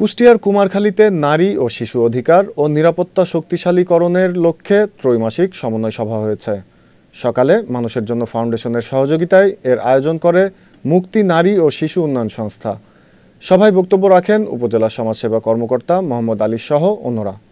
কুষ্টিয়ার কুমারখালীতে নারী ও শিশু অধিকার ও নিরাপত্তা শক্তিশালীকরণের লক্ষ্যে ত্রৈমাসিক সমন্বয় সভা হয়েছে সকালে মানুষের জন্য ফাউন্ডেশনের সহযোগিতায় এর আয়োজন করে মুক্তি নারী ও শিশু উন্নয়ন সংস্থা সভায় বক্তব্য রাখেন উপজেলা সমাজসেবা কর্মকর্তা মোহাম্মদ আলী সহ অন্যরা